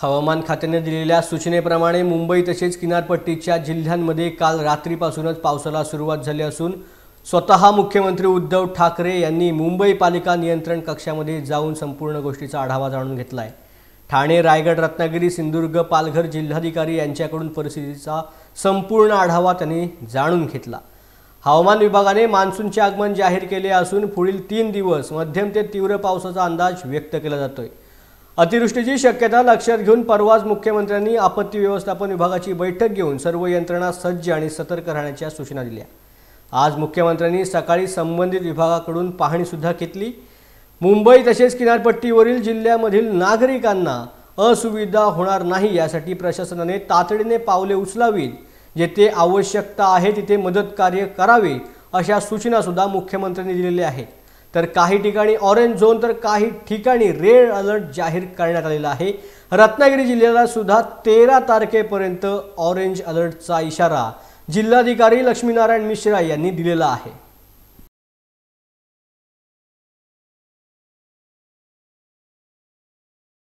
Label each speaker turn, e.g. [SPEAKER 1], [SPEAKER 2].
[SPEAKER 1] हवामान खात्याने दिलेल्या सूचनेप्रमाणे मुंबई तसेच किनारपट्टीच्या जिल्ह्यांमध्ये काल रात्रीपासूनच पावसाला सुरुवात झाली असून स्वतः मुख्यमंत्री उद्धव ठाकरे यांनी मुंबई पालिका नियंत्रण कक्षामध्ये जाऊन संपूर्ण गोष्टीचा आढावा जाणून घेतला आहे ठाणे रायगड रत्नागिरी सिंधुदुर्ग पालघर जिल्हाधिकारी यांच्याकडून परिस्थितीचा संपूर्ण आढावा त्यांनी जाणून घेतला हवामान विभागाने मान्सूनचे आगमन जाहीर केले असून पुढील तीन दिवस मध्यम ते तीव्र पावसाचा अंदाज व्यक्त केला जातोय अतिवृष्टीची शक्यता लक्षात घेऊन परवाच मुख्यमंत्र्यांनी आपत्ती व्यवस्थापन विभागाची बैठक घेऊन सर्व यंत्रणा सज्ज आणि सतर्क राहण्याच्या सूचना दिल्या आज मुख्यमंत्र्यांनी सकाळी संबंधित विभागाकडून पाहणीसुद्धा घेतली मुंबई तसेच किनारपट्टीवरील जिल्ह्यामधील नागरिकांना असुविधा होणार नाही यासाठी प्रशासनाने तातडीने पावले उचलावीत जेथे आवश्यकता आहे तिथे मदत कार्य करावे अशा सूचनासुद्धा मुख्यमंत्र्यांनी दिलेल्या आहेत तर काही ठिकाणी ऑरेंज झोन तर काही ठिकाणी रेड अलर्ट जाहीर करण्यात आलेला आहे रत्नागिरी जिल्ह्याला सुद्धा तेरा तारखेपर्यंत ऑरेंज अलर्टचा इशारा जिल्हाधिकारी लक्ष्मीनारायण मिश्रा यांनी दिलेला आहे